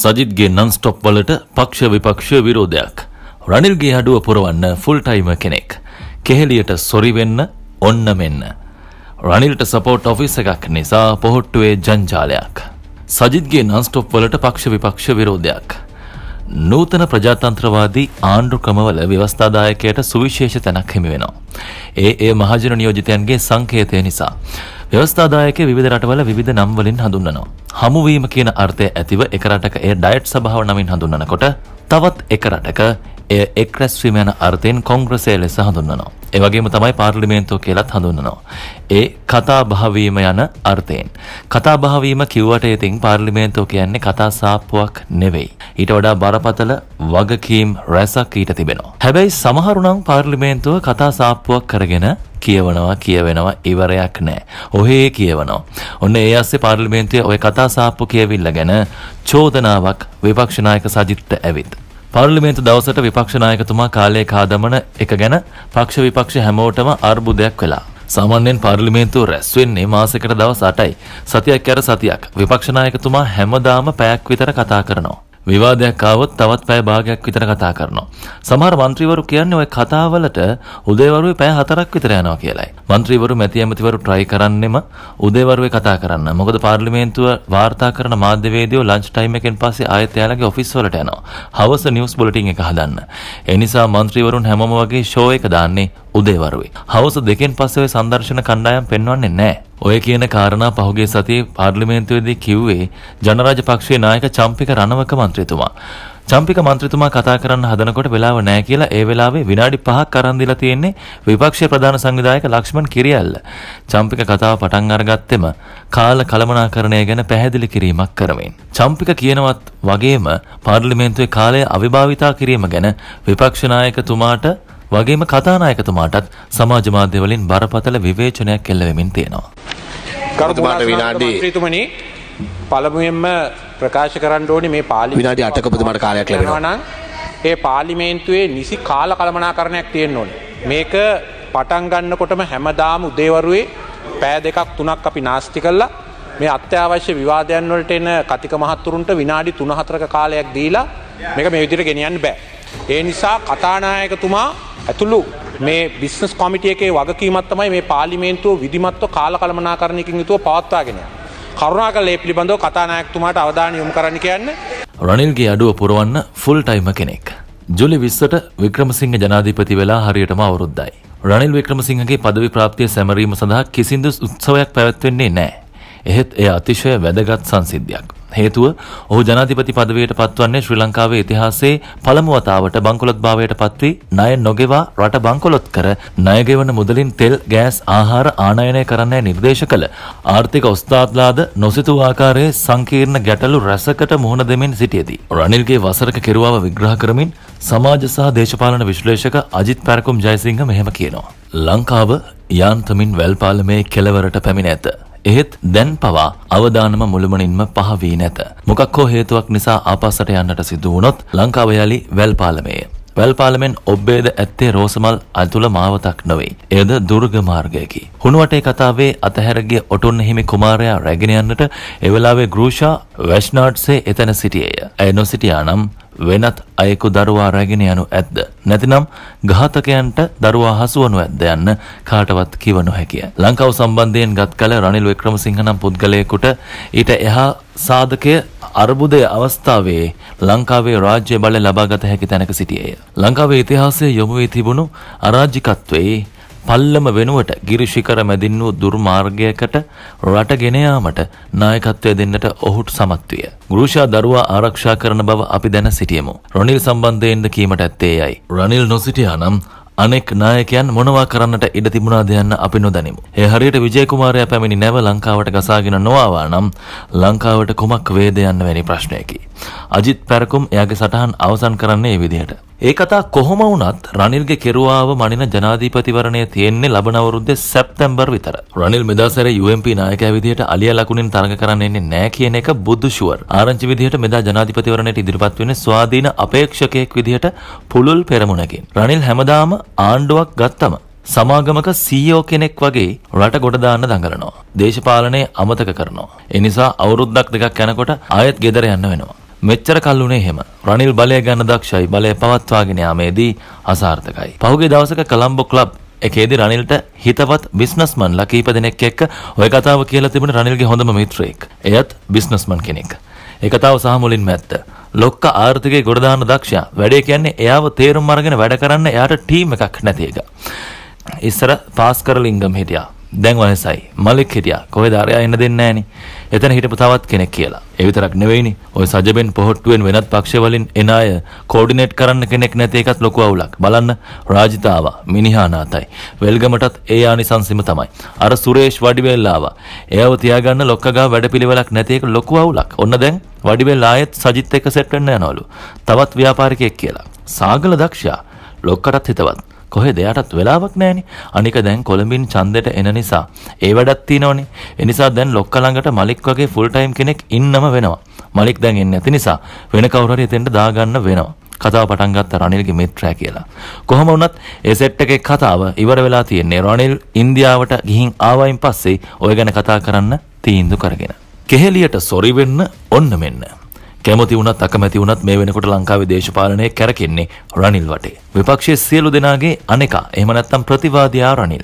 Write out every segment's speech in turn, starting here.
සජිත්ගේ non-stop වලට පක්ෂ විපක්ෂ විරෝධයක්. රනිල්ගේ අඩුව පුරවන්න ෆුල්ටයිම කෙනෙක්. කෙහෙලියට සොරිවෙන්න ඔන්න මෙන්න. රනිල්ට සපෝට් ඔෆිස් එකක් නිසා පොහොට්ටුවේ ජංජාලයක්. සජිත්ගේ නන්ස්ටොප් වලට පක්ෂ විපක්ෂ විරෝධයක්. නූතන ප්‍රජාතන්ත්‍රවාදී ආණ්ඩුක්‍රමවල ව්‍යවස්ථාදායකයට සුවිශේෂ තැනක් හිමි වෙනවා. ඒ ඒ මහජන නියෝජිතයන්ගේ සංකේතය නිසා. ව්‍යවස්ථාදායක විධ රටවල විධ නම්වලින් හඳුන්නවා. හමුවීම කියන අර්ථය ඇතිව එක රටක එය ඩයට් සභාව නමින් හඳුන්නනකොට තවත් එක රටක එය එක් රැස්වීම යන අර්ථයෙන් කොංග්‍රසය ලෙස හඳුන්වනවා. ඒවගේම තමයි පාර්ලිමේන්තුව කියලත් හඳුන්වනවා. ඒ කතා භාවීම යන අර්ථයෙන්. කතා භාවීම කිව්වට ඉතින් පාර්ලිමේන්තුව කියන්නේ කතා සාප්පුවක් නෙවෙයි. ඊට වඩා බරපතල වගකීම් රැසක් ඊට තිබෙනවා. හැබැයි සමහරුනම් පාර්ලිමේන්තුව කතා සාප්පුවක් කරගෙන කියවනවා කියවෙනවා ඉවරයක් නෑ. ඔහේ කියවනවා. ඔන්න ඒ අස්සේ පාර්ලිමේන්තුවේ ඔය කතා සාප්පු කියවිල්ල ගැන චෝදනාවක් විපක්ෂනායක සජිත්ත ඇවිත්. පාර්ලිමේන්තු දවසට විපක්ෂ නායකතුමා කාලය කාදමන එක ගැන පක්ෂ විපක්ෂ හැමෝටම අර්බුදයක් වෙලා. සාමාන්‍යයෙන් පාර්ලිමේන්තුව රැස් වෙන්නේ මාසෙකට දවස් 8යි. සතියක් ඇර සතියක් විපක්ෂ නායකතුමා හැමදාම පැයක් විතර කතා කරනවා. විවාදයක් ආවොත් තවත් පැය භාගයක් විතර කතා කරනවා. සමහර മന്ത്രിවරු කියන්නේ ওই කතාවලට උදේවරුේ පැය 4ක් විතර යනවා කියලායි. മന്ത്രിවරු මැති ඇමතිවරු try කරන්නෙම උදේවරුේ කතා කරන්න. මොකද පාර්ලිමේන්තුව වාර්තා කරන මාධ්‍යවේදියෝ ලන්ච් ටයිම් එකෙන් පස්සේ ආයෙත් එයාලගේ ඔෆිස් වලට යනවා. හවස නිවුස් බුලටින් එක හදන්න. ඒ නිසා മന്ത്രിවරුන් හැමෝම වගේ ෂෝ එක දාන්නේ උදේවරුේ. හවස දෙකෙන් පස්සේ ওই සංදර්ශන කණ්ඩායම් පෙන්වන්නේ නැහැ. ඔය කියන කාරණා පහුගිය සතියේ පාර්ලිමේන්තුවේදී කිව්වේ ජනරාජ පක්ෂයේ නායක චම්පික රණවක මන්ත්‍රීතුමා. චම්පික මන්ත්‍රීතුමා කතා කරන්න හදනකොට වෙලාව නැහැ කියලා ඒ වෙලාවේ විනාඩි 5ක් අරන් දීලා තියෙන්නේ විපක්ෂයේ ප්‍රධාන සංවිධායක ලක්ෂ්මන් කිරියල්ල. චම්පික කතාව පටන් අරගත්තෙම කාල කළමනාකරණය ගැන පැහැදිලි කිරීමක් කරමින්. චම්පික කියනවත් වගේම පාර්ලිමේන්තුවේ කාලය අවිභාවිතා කිරීම ගැන විපක්ෂ නායකතුමාට වගේම කතානායකතුමාටත් සමාජ මාධ්‍ය වලින් බරපතල විවේචනයක් එල්ල වෙමින් තියෙනවා. කර්තමාන විනාඩි ත්‍රීතුමනි පළමුවෙන්ම ප්‍රකාශ කරන්න ඕනේ මේ පාලි විනාඩි 8ක ප්‍රතිමාට කාලයක් ලැබෙනවා නම් ඒ පාර්ලිමේන්තුවේ නිසි කාල කළමනාකරණයක් තියෙන්න ඕනේ. මේක පටන් ගන්නකොටම හැමදාම උදේවරුේ පෑ දෙකක් තුනක් අපි නාස්ති කළා. මේ අත්‍යවශ්‍ය විවාදයන් වලට එන කතික මහත්තුරුන්ට විනාඩි 3-4ක කාලයක් දීලා මේක මේ විදිහට ගෙනියන්න බෑ. ඒ නිසා කතානායකතුමා ඇතුළු මේ බිස්නස් කොමිටිය එකේ වගකීමත් තමයි මේ පාර්ලිමේන්තුව විධිමත්ව කාල කළමනාකරණයකින් යුතුව පවත්වාගෙන. කරුණා කළ ඒ පිළිබඳව කතානායකතුමාට අවධානය යොමු කරන්න කියන්න. රනිල්ගේ අඩුව පුරවන්න ෆුල් ටයිම කෙනෙක්. ජුලි විස්සට වික්‍රමසිංහ ජනාධීපති වෙලා හරියටම අවුරුද්දයි. රනිල් වික්‍රමසිංහගේ පදවි ප්‍රාප්තිය සැමරීම සඳහා කිසිදු උත්සවයක් පැවැත්වෙන්නේ නෑ. එහෙත් එය අතිශය වැදගත් සංසිද්ධියක්. හේතුව ඔහු ජනාධිපති පදවියට පත්වන්නේ ශ්‍රී ලංකාවේ ඉතිහාසයේ පළමු වතාවට බංකොලොත් භාවයට පත්වී ණය නොගෙවා රට බංකොලොත් කර ණය ගෙවන මුදලින් තෙල් ගෑස් ආහාර ආනයනය කරන්නයි නිර්දේශ කළ ආර්ථික ඔස්තාත්ලාද නොසිතූ ආකාරයේ සංකීර්ණ ගැටලු රැසකට මුහුණ දෙමින් සිටියදී රනිල්ගේ වසරක කෙරුවාව විග්‍රහ කරමින් සමාජ සහ දේශපාලන විශ්ලේෂක අජිත් පැරකුම් ජයසිංහ මෙහෙම කියනවා ලංකාව යාන්තමින් වැල්පාලමේ කෙළවරට පැමිණ ඇත එහෙත් දැන් පවා අවදානම මුළුමනින්ම පහ වී නැත. මොකක් හෝ හේතුවක් නිසා ආපස්සට යන්නට සිදු වුණොත් ලංකාව යලි වැල්පාලමේ වැල්පාලමෙන් ඔබ්බේද ඇත්තේ රෝසමල් අතුල මාවතක් නොවෙයි. එයද දුර්ග මාර්ගයකි. හුණුවටේ කතාවේ අතහැරගිය ඔටුන්න හිමි කුමාරයා රැගෙන යන්නට එවලාවේ ගෘෂා වැෂ්නාඩ්සේ එතැන සිටියේය. ඇය නොසිටියා නම් වෙනත් අයෙකු දරුවා රැගෙන යනු ඇද්ද නැතිනම් ඝාතකයන්ට දරුවා හසුවනු ඇද්ද යන්න කාටවත් කිව නොහැකිය. ලංකාව සම්බන්ධයෙන් ගත් කල රනිල් වික්‍රමසිංහ නම් පුද්ගලයෙකුට ඊට එහා සාධකය අර්බුදය අවස්ථාවේ ලංකාවේ රාජ්‍ය බලය ලබාගත හැකි තැනක සිටියේය. ලංකාවේ ඉතිහාසයේ යොමු වී තිබුණු අරාජිකත්වයේ පල්ලම වෙනුවට ගිරිශිකර මැදින් වූ දුර්මාර්ගයකට රට ගෙන යාමට නායකත්වය දෙන්නට ඔහුට සමත් විය. ගෘෂා දරුවා ආරක්ෂා කරන බව අපි දැන සිටියෙමු. රොනිල් සම්බන්ධයෙන්ද කීමට ඇත්තේ යයි. රනිල් නොසිටියා නම් අනෙක් නායකයන් මොනවා කරන්නට ඉඩ තිබුණාද යන්න අපි නොදනිමු. ඒ හරියට විජේකුමාරයා පැමිණි නැව ලංකාවට ගසාගෙන නොආවා නම් ලංකාවට කුමක් වේද යන්න වැනි ප්‍රශ්නයකි. අජිත් පැරකුම් එයාගේ සටහන් අවසන් කරන්නේ මේ විදිහට. ඒ කතා කොහොම වුණත් රනිල්ගේ කෙරුවාව මනින ජනාධීපතිවරණය තියෙන්නේ ලබන අවුරුද්දේ සැප්තැම්බර් විතර. රනිල් මෙදා සැරේ UMP නායකයා විදිහට අලියා ලකුණින් තරඟ කරන්න එන්නේ නැහැ කියන එක බුදු ෂුවර්. ආරංචි විදිහට මෙදා ජනාධිපතිවරණයට ඉදිරිපත් වෙන්නේ ස්වාධීන අපේක්ෂකයෙක් විදිහට පුළුල් පෙරමුණකින්. රනිල් හැමදාම ආණ්ඩුවක් ගත්තම සමාගමක සීයෝ e කෙනෙක් වගේ රට ගොඩදාන්න දඟලනවා. දේශපාලනය අමතක කරනවා. එනිසා අවුරුද්දක් දෙකක් යනකොට ආයෙත් ගෙදර යන්න වෙනවා. මෙච්චර කල් උනේ එහෙම. රනිල් බලය ගන්න දක්ෂයි. බලය පවත්වාගෙන යාමේදී අසාර්ථකයි. පහුගිය දවසක කොලම්බෝ ක්ලබ් එකේදී රනිල්ට හිතවත් බිස්නස්මන්ලා කීප දෙනෙක් එක්ක ওই කතාව කියලා තිබුණ රනිල්ගේ හොඳම මිත්‍රයෙක්. එයත් බිස්නස්මන් කෙනෙක්. ඒ කතාව සහ මුලින්ම ඇත්ත. ලොක්ක ආර්ථිකයේ ගොඩදාන දක්ෂයා. වැඩේ කියන්නේ එයාව තේරුම් අරගෙන වැඩ කරන්න එයාට ටීම් එකක් නැති එක. ඉස්සර පාස්කර ලිංගම් හිටියා. දැන් වයසයි මලෙක් හිටියා කොහෙද අරයා එන්න දෙන්නේ නැහනේ එතන හිටපු තවත් කෙනෙක් කියලා ඒ විතරක් නෙවෙයිනේ ඔය සජබෙන් පොහොට්ටුවෙන් වෙනත් පක්ෂවලින් එන අය කෝඩිනේට් කරන්න කෙනෙක් නැති එකත් ලොකු අවුලක් බලන්න රාජිතාව මිනිහා නාතයි වෙල්ගමටත් ඒ ආනිසංසෙම තමයි අර සුරේෂ් වඩිවැල් ආවා එයාව තියාගන්න ලොක්කගා වැඩපිළිවෙලක් නැති එක ලොකු අවුලක් ඔන්න දැන් වඩිවැල් ආයෙත් සජිත් එක්ක සෙට් වෙන්න යනවලු තවත් ව්‍යාපාරිකයෙක් කියලා සාගල දක්ෂයා ලොක්කටත් හිතවත් කොහෙ දෙයාටත් වෙලාවක් නෑනේ. අනික දැන් කොළඹින් ඡන්දෙට එන නිසා ඒ වැඩක් තියෙනවනේ. ඒ නිසා දැන් ලොක්ක ළඟට මලික් වගේ ෆුල් ටයිම් කෙනෙක් ඉන්නම වෙනවා. මලික් දැන් එන්නේ නැති නිසා වෙන කවුරු හරි එතෙන්ට දාගන්න වෙනවා. කතාව පටන් ගත්ත රනිල්ගේ මිත්‍රයා කියලා. කොහොම වුණත් ඒ සෙට් එකේ කතාව ඉවර වෙලා තියෙන්නේ රනිල් ඉන්දියාවට ගිහින් ආවයින් පස්සේ ඔය ගැන කතා කරන්න තීන්දුව කරගෙන. කෙහෙලියට සොරි වෙන්න ඔන්න මෙන්න. කැමති වුණත් අකමැති වුණත් මේ වෙනකොට ලංකාවේ දේශපාලනය කැරකෙන්නේ රනිල් වටේ. විපක්ෂයේ සියලු දෙනාගේ අනෙකා එහෙම නැත්නම් ප්‍රතිවාදියා රනිල්.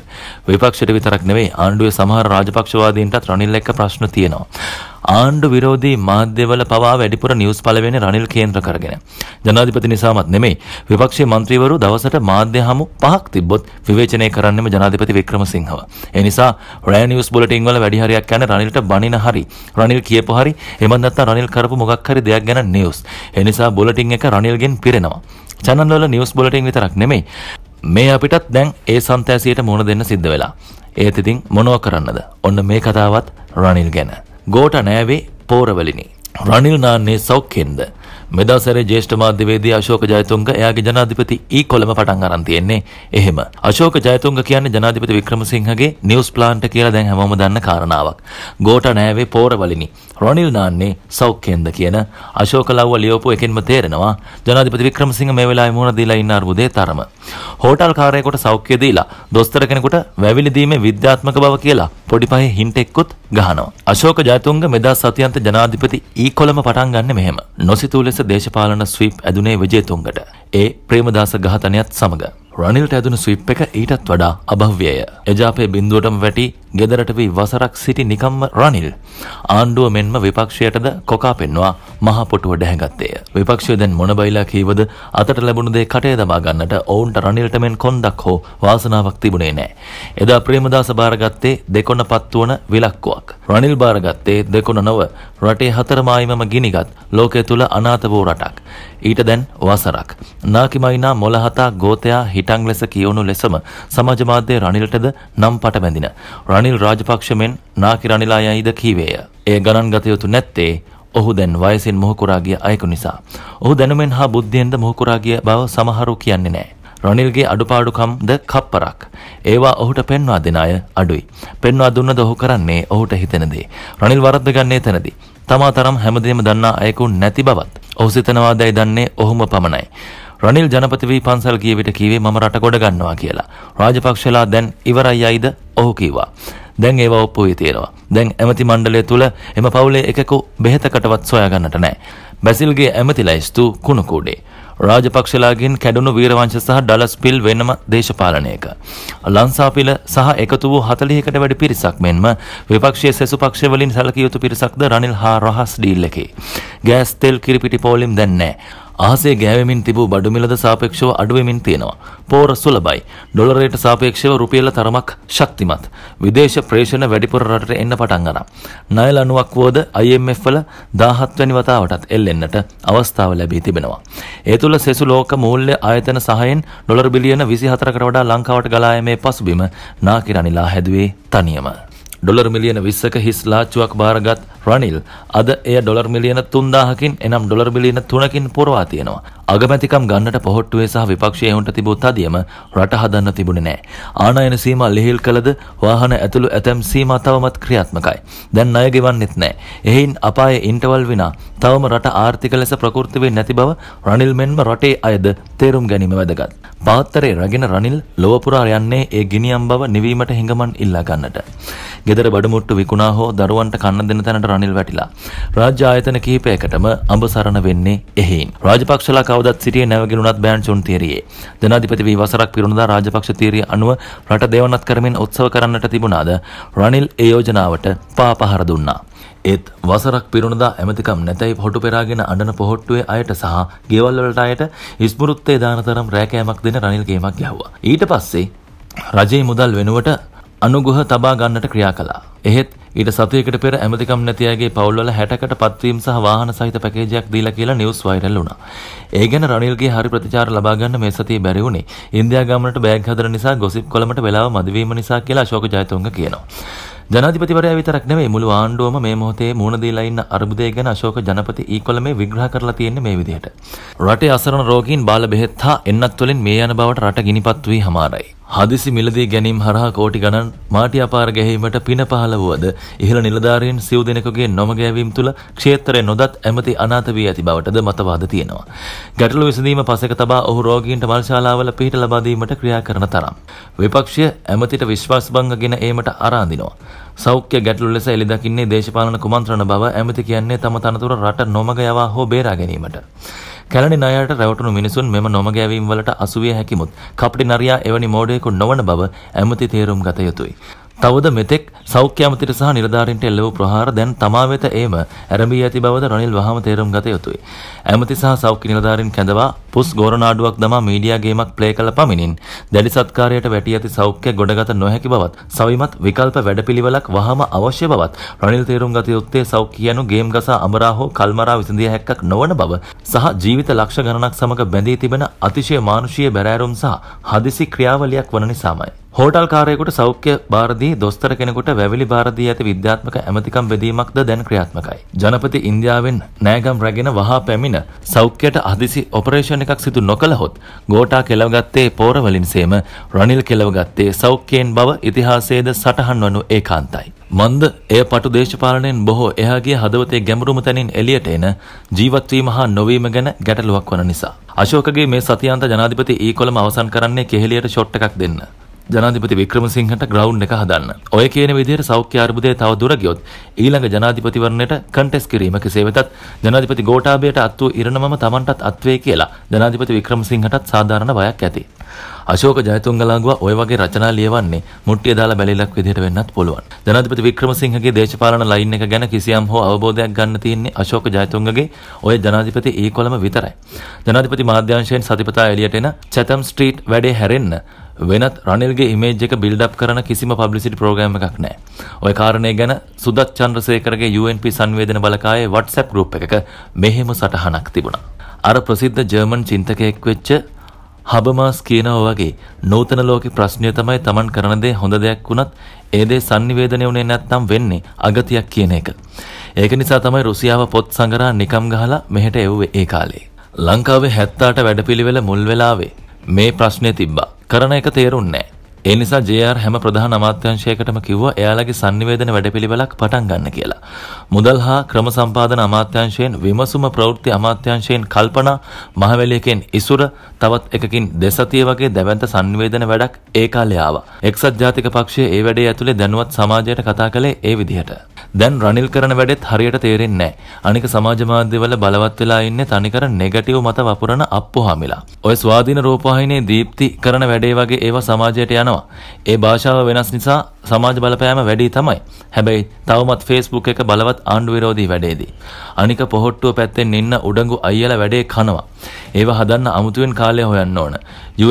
විපක්ෂයට විතරක් නෙවෙයි ආණ්ඩුවේ සමහර රාජපක්ෂවාදීන්ටත් රනිල් එක්ක ප්‍රශ්න තියෙනවා. ආණ්ඩු විරෝධී මාධ්‍යවල පවා වැඩිපුර නිවුස් පළවෙනි රනිල් කේන්ද්‍ර කරගෙන. ජනාධිපති නිසාමත් නෙමෙයි විපක්ෂයේ මන්ත්‍රීවරු දවසට මාධ්‍ය හමු පහක් තිබ්බොත් විවේචනය කරන්නෙම ජනාධිපති වික්‍රමසිංහව. ඒ නිසා රෑ නිවුස් බුලටින් වල වැඩි හරියක් යන රනිල්ට බනින හරි රනිල් කියපු හරි එහෙමත් නැත්නම් රනිල් කරපු මොකක් හරි දෙයක් ගැන නිවුස්. ඒ නිසා බුලටින් එක රනිල්ගෙන් පිරෙනවා. channel වල නිවුස් බුලටින් විතරක් නෙමෙයි මේ අපිටත් දැන් ඒ සන්තෑසියට මුණ දෙන්න සිද්ධ වෙලා. ඒත් ඉතින් මොනව කරන්නද? ඔන්න මේ කතාවත් රනිල් ගැන. ಗೋಟ ನಯವೇ ಪೋರವಲಿನಿ ರಣಿಲ್ ನಾನ್ನೇ ಸೌಖ್ಯೆಂದ මෙදා සැරේ ජ්‍යෙෂ්ඨ මාධ්‍යවේදී අශෝක ජයතුංග එයාගේ ජනාධිපති ඊ e කොළම පටන් අරන් තියෙන්නේ. එහෙම. අශෝක ජයතුංග කියන්නේ ජනාධිපති වික්‍රමසිංහගේ නිවුස් ප්ලාන්ට් කියලා දැන් හැමෝම දන්න කාරණාවක්. ගෝට නෑවේ පෝරවලිනි. රොනිල් නාන්නේ සෞඛ්‍යෙන්ද කියන අශෝක ලව්ව ලියවපු එකින්ම තේරෙනවා ජනාධිපති වික්‍රමසිංහ මේ වෙලාවේ මුහුණ දීලා ඉන්න අරුබුදේ තරම. හෝටල් කාර්යයකට සෞඛ්‍ය දීලා දොස්තර කෙනෙකුට වැවිලි දීමේ විද්‍යාත්මක බව කියලා පොඩි පහේ හින්ට් එක්කුත් ගහනවා. අශෝක ජයතුංග මෙදා සතියන්ත ජනාධිපති ඊ e කොළම පටන් ගන්න මෙහෙම. නොසිතූ ලෙස දේශපාලන ස්වීප් ඇදුනේ විජේතුංගට. ඒ ප්‍රේමදාස ඝාතනයත් සමග රනිල්ට ඇදුන ස්විප් එක ඊටත් වඩා අභව්‍යය. එජාපේ බින්දුවටම වැටි ගෙදරට වී වසරක් සිටි නිකම්ම රනිල්. ආණ්ඩුව මෙන්ම විපක්ෂයටද කොකා පෙන්වා මහපොටුව ඩැහැගත්තේය. විපක්ෂය දැන් මොන බයිලා කීවද අතට ලැබුණු දේ කටේ දමා ගන්නට ඔවුන්ට රනිල්ට මෙන් කොන්දක් හෝ වාසනාවක් තිබුණේ නැහැ. එදා ප්‍රේමදාස බාරගත්තේ දෙකොණ පත්වන විලක්කුවක්. රනිල් බාරගත්තේ දෙකොණ නොව රටේ හතරමායිමම ගිනිගත් ලෝකය තුල අනාථ වූ රටක්. ඊට දැන් වසරක්. නාකිමයිනා මොලහතා ගෝතයා හිටං ලෙස කියවුණු ලෙසම සමාජ මාධ්‍ය රනිල්ටද නම් පට බැඳින. රනිල් රාජපක්ෂ මෙන් නාකි රනිලා යයිද කීවේය. ඒ ගණන් ගත යුතු නැත්තේ ඔහු දැන් වයසින් මොහොකුරාගිය අයෙකු නිසා. ඔහු දැනුමෙන් හා බුද්ධියෙන්ද මොහොකුරාගිය බව සමහරු කියන්නේ නැහැ. රනිල්ගේ අඩුපාඩුකම්ද කප්පරක්. ඒවා ඔහුට පෙන්වා දෙන අය අඩුයි. පෙන්වා දුන්නද ඔහු කරන්නේ ඔහුට හිතෙන දේ. රනිල් වරද්ද ගන්නේ තැනදී. තමා තරම් හැමදේම දන්නා අයකු නැති බවත් ඔහු සිතනවා දැයි දන්නේ ඔහුම පමණයි. රනිල් ජනපති වී පන්සල් ගිය විට කීවේ මම රට ගොඩ ගන්නවා කියලා. රාජපක්ෂලා දැන් ඉවරයි අයිද ඔහු කීවා. දැන් ඒවා ඔප්පුවේ තියෙනවා. දැන් ඇමති මණ්ඩලය තුල එම පවුලේ එකකු බෙහෙතකටවත් සොයාගන්නට නැහැ. බැසිල්ගේ ඇමතිලා ස්තු කුණු කූඩේ. රාජපක්ෂලාගෙන් කැඩුණු වීරවංශ සහ ඩලස් පිල් වෙනම දේශපාලනයක. ලංසාපිල සහ එකතු වූ 40කට වැඩි පිරිසක් මෙන්ම විපක්ෂයේ සෙසු පක්ෂ වලින් සැලකිය යුතු පිරිසක්ද රනිල් හා රහස් ඩීල් එකේ. ගෑස් තෙල් කිරිපිටි පෝලිම් දැන් නැහැ. අහසේ ගෑවෙමින් තිබූ බඩු මිලද සාපේක්ෂව අඩුවෙමින් තියෙනවා. පෝර සුලබයි. ඩොලරයට සාපේක්ෂව රුපියල තරමක් ශක්තිමත්. විදේශ ප්‍රේෂණ වැඩිපුර රටට එන්න පටන් ගන්නවා. ණය ලණුවක් වුවද IMF වල 17 වෙනි වතාවටත් එල්ලෙන්නට අවස්ථාව ලැබී තිබෙනවා. ඒ තුළ සෙසු ලෝක මූල්‍ය ආයතන සහයෙන් ඩොලර් බිලියන 24කට වඩා ලංකාවට ගලා යෑමේ පසුබිම නාකිරනිලා හැදුවේ තනියම. ඩොලර් මිලියන විස්සක හිස් ලාච්චුවක් භාරගත් රනිල් අද එය ඩොලර් මිලියන තුන්දාහකින් එනම් ඩොලර් මිලියන තුනකින් පොරවා තියෙනවා. අගමැතිකම් ගන්නට පොහොට්ටුවේ සහ විපක්ෂයේ උන්ට තිබූ තදියම රට හදන්න තිබුණේ නැහැ. ආනයන සීමා ලිහිල් කළද වාහන ඇතුළු ඇතැම් සීමා තවමත් ක්‍රියාත්මකයි. දැන් ණය ගෙවන්නෙත් නැහැ. එහෙයින් අපායේ ඉන්ටවල් විනා තවම රට ආර්ථික ලෙස ප්‍රකෘති වෙන්නේ නැති බව රනිල් මෙන්ම රටේ අයද තේරුම් ගැනීම වැදගත්. පාත්තරේ රගෙන රනිල් ලොව පුරා යන්නේ ඒ ගිනියම් බව නිවීමට හිඟමන් ඉල්ලා ගන්නට. ගෙදර බඩමුට්ටු විකුණා හෝ දරුවන්ට කන්න දෙන තැනට රනිල් වැටිලා. රාජ්‍ය ආයතන කිහිපයකටම අඹ සරණ වෙන්නේ එහෙයින්. රාජපක්ෂලා කවදත් සිටියේ නැවගෙනුණත් බෑන්චොන් තීරයේ. ජනාධිපති වී වසරක් පිරුණදා රාජපක්ෂ තීරිය අනුව රට දේවනත් කරමින් උත්සව කරන්නට තිබුණාද රනිල් ඒ යෝජනාවට පා පහර දුන්නා. ඒත් වසරක් පිරුණදා ඇමතිකම් නැතැයි හොටු පෙරාගෙන අඩන පොහොට්ටුවේ අයට සහ ගෙවල්වලට අයට ඉස්මුෘත්තේ දානතරම් රෑකෑමක් දෙන රනිල්ගේමක් ගැහ්වා. ඊට පස්සේ රජයේ මුදල් වෙනුවට අනුගොහ තබා ගන්නට ක්‍රියා කළා. එහෙත් ඊට සතියකට පෙර ඇමතිකම් නැති අයගේ පවුල්වල 60කට පත්වීම සහ වාහන සහිත පැකේජයක් දීලා කියලා නිවුස් වෛරල් වුණා. ඒ ගැන රනිල්ගේ හරි ප්‍රතිචාර ලබා ගන්න මේ සතියේ බැරි වුණේ. ඉන්දියා ගමනට බෑග් හදන නිසා ගොසිප් කොළමට වෙලාව මදි වීම නිසා කියලා අශෝක ජයතුංග කියනවා. ජනාධිපතිවරයා විතරක් නෙවෙයි මුළු ආණ්ඩුවම මේ මොහොතේ මුණ දීලා ඉන්න අර්බුදය ගැන අශෝක ජනපති ඊකොළමේ විග්‍රහ කරලා තියෙන්නේ මේ විදිහට. රටේ අසරණ රෝගීන් බාල බෙහෙත් හා එන්නත් වලින් මේ යන බවට රට ගිනිපත් වී හමාරයි. හදිසි මිලදී ගැනීම් හරහා කෝටි ගණන් මාටි අපාර ගැහිීමට පින පහළ වුවද ඉහළ නිලධාරීන් සිව් දෙනෙකුගේ නොමගෑවීම් තුළ ක්ෂේත්‍රය නොදත් ඇමති අනාත වී ඇති බවටද මතවාද තියෙනවා. ගැටලු විසඳීම පසෙක තබා ඔහු රෝගීන්ට මල්ශාලාවල පිහිට ලබාදීමට ක්‍රියා කරන තරම්. විපක්ෂය ඇමතිට විශ්වාසභංගගෙන ඒමට අරාඳිනවා. සෞඛ්‍ය ගැටලු ලෙස එළිදකින්නේ දේශපාලන කුමන්ත්‍රණ බව ඇමති කියන්නේ තම තනතුර රට නොමග යවා හෝ බේරා ගැනීමට. කැලණි ණයට රැවටුණු මිනිසුන් මෙම නොමගෑවීම් වලට අසුවිය හැකිමුත් කපටි නරියා එවැනි මෝඩයෙකු නොවන බව ඇමති තේරුම් ගත යුතුයි. තවද මෙතෙක් සෞඛ්‍ය අමතර සහ නිලධාරීන්ට එල්ල වූ ප්‍රහාර දැන් තමා වෙත ඒම ඇරඹී ඇති බවද රනිල් වහම තේරුම් ගත යුතුය. ඇමති සහ සෞඛ්‍ය නිලධාරීන් කැඳවා පුස් ගෝරනාඩුවක් දමා මීඩියා ගේමක් ප්ලේ කළ පමණින් දැඩි සත්කාරයට වැටී ඇති සෞඛ්‍ය ගොඩගත නොහැකි බවත් සවිමත් විකල්ප වැඩපිළිවෙලක් වහම අවශ්‍ය බවත් රනිල් තේරුම් ගත යුත්තේ සෞඛ්‍යයනු ගේම් ගසා අමරා හෝ කල්මරා විසඳිය හැක්කක් නොවන බව සහ ජීවිත ලක්ෂ ගණනක් සමග බැඳී තිබෙන අතිශය මානුෂීය බැරෑරුම් සහ හදිසි ක්‍රියාවලියක් වන නිසාමයි. හෝටල් කාරයෙකුට සෞඛ්‍ය බාරදී දොස්තර කෙනෙකුට වැවිලි බාරදී ඇති විද්‍යාත්මක ඇමතිකම් බෙදීමක්ද දැන් ක්‍රියාත්මකයි. ජනපති ඉන්දියාවෙන් නෑගම් රැගෙන වහා පැමිණ සෞඛ්‍යයට අදිසි ඔපරේෂන් එකක් සිදු නොකළහොත් ගෝටා කෙලවගත්තේ පෝරවලින් සේම රනිල් කෙලවගත්තේ සෞඛ්‍යයෙන් බව ඉතිහාසයේද සටහන් වනු ඒකාන්තයි. මන්ද එය පටු දේශපාලනයෙන් බොහෝ එහාගේ හදවතේ ගැඹුරුම තැනින් එළියට එන ජීවත්වීම හා නොවීම ගැන ගැටලුවක් වන නිසා. අශෝකගේ මේ සතියන්ත ජනාධිපති ඊකොළම අවසන් කරන්නේ කෙහෙලියට ෂොට් එකක් දෙන්න. ජනාධිපති වික්‍රමසිංහට ග්‍රවුන්් එක හදන්න. ඔය කියන විදිහට සෞඛ්‍ය අර්බුදය තව දුර ගියොත් ඊළඟ ජනාධිපතිවරණයට කන්ටෙස් කිරීම කෙසේ වෙතත් ජනාධිපති ගෝඨාභයට අත් වූ ඉරණමම Tamanටත් අත්වේ කියලා ජනාධිපති වික්‍රමසිංහටත් සාධාරණ බයක් ඇති. අශෝක ජයතුංගලාගුව ඔය වගේ රචනා ලියවන්නේ මුට්ටිය දාලා බැලිලක් විදිහට වෙන්නත් පුළුවන්. ජනාධිපති වික්‍රමසිංහගේ දේශපාලන ලයින් එක ගැන කිසියම් හෝ අවබෝධයක් ගන්න තියෙන්නේ අශෝක ජයතුංගගේ ඔය ජනාධිපති ඒකොළම විතරයි. ජනාධිපති මාධ්‍යංශයෙන් සතිපතා එළියට එන චැතම් ස්ට්‍රීට් වැඩේ හැරෙන්න වෙනත් රනිල්ගේ ඉමේජ් එක බිල්ඩප් කරන කිසිම පබ්ලිසිටි ප්‍රෝග්‍රෑම් එකක් නැහැ. ওই කාරණේ ගැන සුදත් චන්ද්‍රසේකරගේ UNP සංවේදන බලකායේ WhatsApp group එකක මෙහෙම සටහනක් තිබුණා. අර ප්‍රසිද්ධ ජර්මන් චින්තකයෙක් වෙච්ච හබමාස් කියනව වගේ නූතන ලෝක ප්‍රශ්නය තමයි තමන් කරන දේ හොඳ දෙයක් වුණත් ඒ දේ sannivedanaya උනේ නැත්නම් වෙන්නේ අගතියක් කියන එක. ඒක නිසා තමයි රුසියාව පොත් සංගරා නිකම් ගහලා මෙහෙට එව්වේ ඒ කාලේ. ලංකාවේ 78 වැඩපිළිවෙල මුල් වෙලාවේ මේ ප්‍රශ්නේ තිබ්බා. කරන එක තේරුන්නේ ඒ නිසා JR හැම ප්‍රධාන අමාත්‍යංශයකටම කිව්වා එයාලගේ sannivedana වැඩපිළිවෙලක් පටන් ගන්න කියලා. මුදල් හා ක්‍රම සම්පාදන අමාත්‍යංශයෙන් විමසුම ප්‍රවෘත්ති අමාත්‍යංශයෙන් කල්පනා මහවැලියකෙන් ඉසුර තවත් එකකින් දෙසතිය වගේ දැවැන්ත sannivedana වැඩක් ඒ කාලේ ආවා. එක්සත් ජාතික පක්ෂය ඒ වැඩේ ඇතුලේ දැනුවත් සමාජයට කතා කළේ ඒ විදිහට. දැන් රනිල් කරන වැඩෙත් හරියට තේරෙන්නේ නැහැ. අනික සමාජ මාධ්‍යවල බලවත් වෙලා ඉන්නේ තනිකර නෙගටිව් මත වපුරන අප්පුහාමිලා. ඔය ස්වාධීන රූපවාහිනියේ දීප්ති කරන වැඩේ වගේ ඒවා සමාජයට යනවා. ඒ භාෂාව වෙනස් නිසා සමාජ බලපෑම වැඩි තමයි. හැබැයි තවමත් ෆේස්බුක් එක බලවත් ආණ්ඩු විරෝධී වැඩේදී. අනික පොහොට්ටුව පැත්තෙන් ඉන්න උඩඟු අයියලා වැඩේ කනවා. ඒව හදන්න අමුතුවෙන් කාලය හොයන්න ඕන.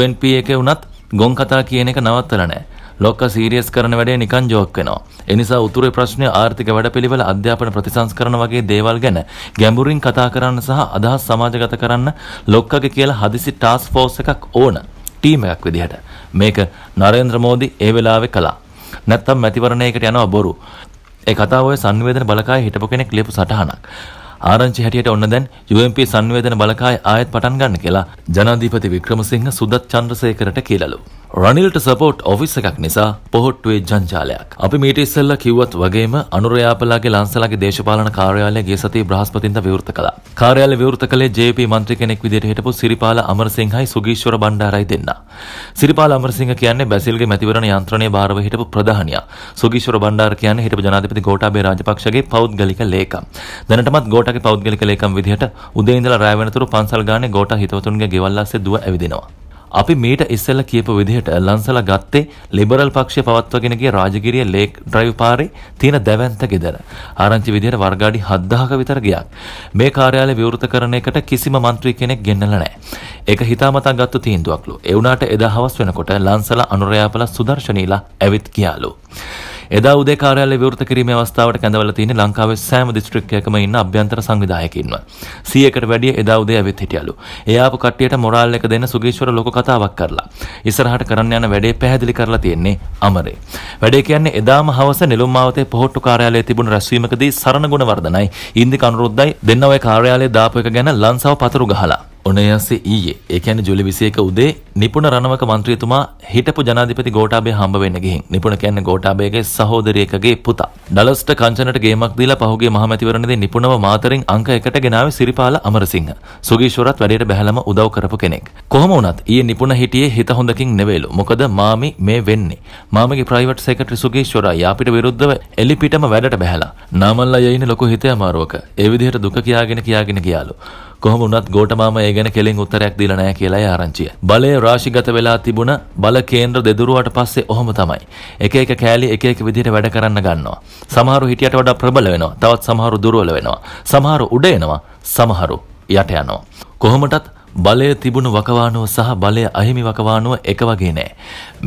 UNP එකේ උනත් ගොන් කතා කියන එක නවත්තලා නැහැ. ලොක්ක සීරියස් කරන වැඩේ නිකන් ජෝක් වෙනවා. එනිසා උතුරේ ප්‍රශ්නය ආර්ථික වැඩපිළිවෙල අධ්‍යාපන ප්‍රතිසංස්කරණ වගේ දේවල් ගැන ගැඹුරින් කතා කරන්න සහ අදහස් සමාජගත කරන්න ලොක්කගේ කියලා හදිසි ටාස්ක් ෆෝස් එකක් ඕන. ටීම් එකක් විදිහට. මේක නරේන්ද්‍ර මෝදි ඒ වෙලාවේ කළා. නැත්තම් මැතිවරණයකට යනවා බොරු. ඒ කතාව ඔය සංවේදන බලකායේ හිටපු කෙනෙක් ලියපු සටහනක්. ආරංචි හැටියට ඔන්න දැන් UMP සංවේදන බලකාය ආයෙත් පටන් ගන්න කියලා ජනාධිපති වික්‍රමසිංහ සුදත් චන්ද්‍රසේකරට කියලාලු. රනිල්ට සපෝට් ඔෆිස් එකක් නිසා පොහොට්ටුවේ ජංජාලයක්. අපි මීට ඉස්සෙල්ලා කිව්වත් වගේම අනුරයාපලාගේ ලංසලාගේ දේශපාලන කාර්යාලය ගිය සතියේ බ්‍රහස්පතින්ද විවෘත කළා. කාර්යාලය විවෘත කළේ ජේපී මන්ත්‍රී කෙනෙක් විදිහට හිටපු සිරිපාල අමරසිංහයි සුගීශ්වර බණ්ඩාරයි දෙන්න. සිරිපාල අමරසිංහ කියන්නේ බැසිල්ගේ මැතිවරණ යන්ත්‍රණයේ භාරව හිටපු ප්‍රධානියා. සුගීශ්වර බණ්ඩාර කියන්නේ හිටපු ජනාධිපති ගෝඨාභය රාජපක්ෂගේ පෞද්ගලික ලේකම්. දැනටමත් ගෝඨාගේ පෞද්ගලික ලේකම් විදිහට උදේ ඉඳලා රැ වෙනතුරු පන්සල් ගානේ ගෝඨා හිතවතුන්ගේ ගෙවල් ඇස්සේ දුව ඇවිදිනවා. අපි මීට ඉස්සෙල්ල කියපු විදිහට ලන්සල ගත්තේ ලිබරල් පක්ෂය පවත්වගෙනගේ රාජගිරිය ලේක් ඩ්‍රයිව් පාරේ තියෙන දැවැන්ත ගෙදර. ආරංචි විදිහට වර්ගාඩි 7000ක විතර ගියක්. මේ කාර්යාලය විවෘත කරන එකට කිසිම മന്ത്രി කෙනෙක් ගෙන්නලා නැහැ. ඒක හිතාමතා ගත්ත තීන්දුවක්ලු. ඒ වුණාට එදා හවස වෙනකොට ලන්සල අනුරයාපල සුදර්ශනීලා ඇවිත් ගියාලු. එදා උදේ කාර්යාලය විවෘත කිරීමේ අවස්ථාවට කැඳවලා තියෙන ලංකාවේ සෑම දිස්ත්‍රික්කයකම ඉන්න අභ්‍යන්තර සංවිධායකින්ව. 100කට වැඩිය එදා උදේ ඇවිත් හිටියලු. ඒ ආපු කට්ටියට මොරාල් එක දෙන්න සුගීශ්වර ලොකු කතාවක් කරලා. ඉස්සරහට කරන්න යන වැඩේ පැහැදිලි කරලා තියෙන්නේ අමරේ. වැඩේ කියන්නේ එදාම හවස නෙළුම් මාවතේ පොහොට්ටු කාර්යාලයේ තිබුණු රැස්වීමකදී සරණ ගුණවර්ධනයි ඉන්දික අනුරුද්දයි දෙන්න ඔය කාර්යාලයේ දාපු එක ගැන ලංසාව පතුරු ගහලා ඔනේ යස්සේ ඊයේ ඒ කියන්නේ ජූලි 21 උදේ නිපුණ රණවක മന്ത്രിතුමා හිටපු ජනාධිපති ගෝඨාභය හම්බ වෙන්න ගිහින් නිපුණ කියන්නේ ගෝඨාභයගේ සහෝදරියකගේ පුතා. ඩලස්ට කංචනට ගේමක් දීලා පහුගිය මහමැතිවරණදී නිපුණව මාතරින් අංක 1ට ගෙනාවේ සිරිපාල අමරසිංහ. සුගීෂ්වරත් වැඩේට බැහැලම උදව් කරපු කෙනෙක්. කොහොම වුණත් ඊයේ නිපුණ හිටියේ හිත හොඳකින් නෙවෙයිලු. මොකද මාමි මේ වෙන්නේ. මාමිගේ ප්‍රයිවට් සෙක්‍රටරි සුගීෂ්වරා යාපිට විරුද්ධව එලිපිටම වැඩට බැහැලා. නාමල්ලා යයිනේ ලොකු හිතේ අමාරුවක. ඒ විදිහට දුක කියාගෙන කියාගෙන ගියාලු. කොහොම වුණත් ගෝඨමාම ඒ ගැන කෙලින් උත්තරයක් දීලා නැහැ කියලායි ආරංචිය. බලය රාශිගත වෙලා තිබුණ බල කේන්ද්‍ර දෙදරුවට පස්සේ ඔහොම තමයි. එක එක කෑලි එක එක විදිහට වැඩ කරන්න ගන්නවා. සමහරු හිටියට වඩා ප්‍රබල වෙනවා. තවත් සමහරු දුර්වල වෙනවා. සමහරු උඩ එනවා. සමහරු යට යනවා. කොහොමටත් බලය තිබුණු වකවානුව සහ බලය අහිමි වකවානුව එක වගේ නෑ.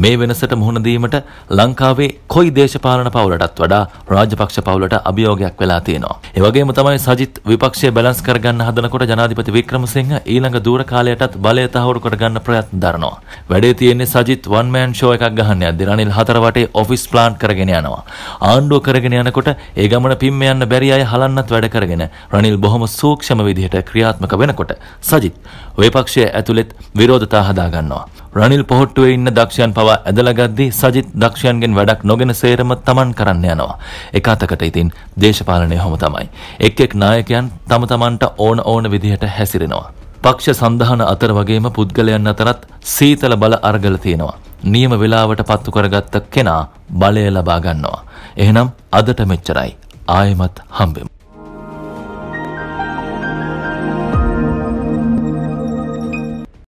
මේ වෙනසට මුහුණ දීමට ලංකාවේ කොයි දේශපාලන පවුලටත් වඩා රාජපක්ෂ පවුලට අභියෝගයක් වෙලා තියෙනවා. ඒ වගේම තමයි සජිත් විපක්ෂය බැලන්ස් කරගන්න හදනකොට ජනාධිපති වික්‍රමසිංහ ඊළඟ දුර කාලයටත් බලය තහවුරු කරගන්න ප්‍රයත්න දරනවා. වැඩේ තියෙන්නේ සජිත් වන් මෑන් ෂෝ එකක් ගහන්න යද්දී රනිල් හතර වටේ ඔෆිස් ප්ලාන් කරගෙන යනවා. ආණ්ඩුව කරගෙන යනකොට ඒ ගමන පිම්ම යන්න බැරි අය හලන්නත් වැඩ කරගෙන රනිල් බොහොම සූක්ෂම විදිහට ක්‍රියාත්මක වෙනකොට සජිත් විපක්ෂය ඇතුළෙත් විරෝධතා හදාගන්නවා. රනිල් පොහොට්ටුවේ ඉන්න දක්ෂයන් පවා ඇදලගද්දී සජිත් දක්ෂයන්ගෙන් වැඩක් නොගෙන සේරම තමන් කරන්න යනවා. එක අතකට ඉතින් දේශපාලනය හොම තමයි. එක් එක් නායකයන් තම තමන්ට ඕන ඕන විදිහට හැසිරෙනවා. පක්ෂ සඳහන අතර වගේම පුද්ගලයන් අතරත් සීතල බල අර්ගල තියෙනවා. නියම වෙලාවට පත්තු කරගත්ත කෙනා බලය ලබා ගන්නවා. එහෙනම් අදට මෙච්චරයි. ආයෙමත් හම්බෙමු.